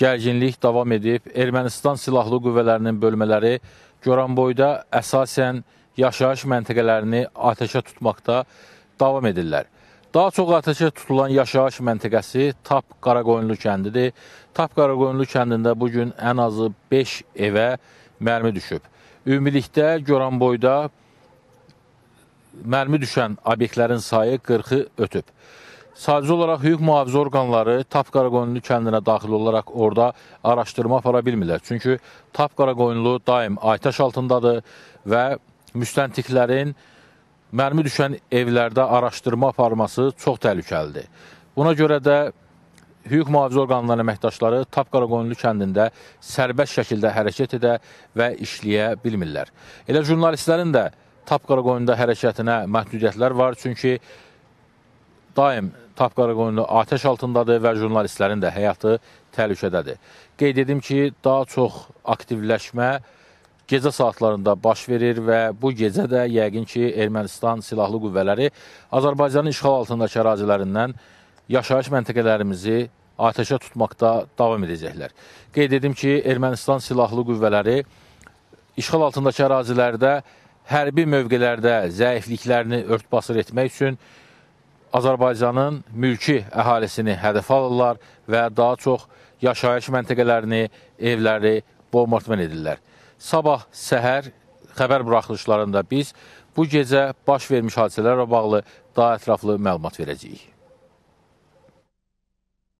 Gərginlik davam edib. Ermənistan silahlı qüvvələrinin bölmələri Goranboyda əsasən yaşayış məntəqələrini atəşə tutmaqda davam edirlər. Daha çox atəşə tutulan yaşayış məntəqəsi Tap Qaraqoyunlu kəndidir. Tap Qaraqoyunlu kəndində bu gün ən azı 5 evə mərmi düşüb. Ümumilikdə Goranboyda mərmi düşən obyektlərin sayı 40-ı ötüb. Sadəcə olaraq hüquq mühafizə orqanları Tapqaraqoyunlu kəndinə daxil olaraq orada araşdırma apara bilmirlər. Çünki Tapqaraqoyunlu daim aytaş altındadır və müstəntiqlərin mərmi düşən evlərdə araşdırma aparması çox təhlükəlidir. Buna görə də hüquq mühafizə orqanlarının əməkdaşları Tapqaraqoyunlu kəndində sərbəst şəkildə hərəkət edə və işləyə bilmirlər. Elə jurnalistlərin də Tapqaraqoyunda hərəkətinə məhdudiyyətlər var, çünki daim Tapqaraqoyunlu atəş altındadır və jurnalistlərin də həyatı təhlükədədir. Qeyd edim ki, daha çox aktivləşmə gecə saatlarında baş verir və bu gecə də yəqin ki, Ermənistan silahlı qüvvələri Azərbaycanın işğal altındakı ərazilərindən yaşayış məntəqələrimizi atəşə tutmaqda davam edəcəklər. Qeyd edim ki, Ermənistan silahlı qüvvələri işğal altındakı ərazilərdə hərbi mövqelərdə zəifliklərini örtbasır etmək üçün Azərbaycanın mülki əhalisini hədəf alırlar və daha çox yaşayış məntəqələrini, evləri bombardman edirlər. Sabah səhər xəbər buraxılışlarında biz bu gecə baş vermiş hadisələrlə bağlı daha ətraflı məlumat verəcəyik.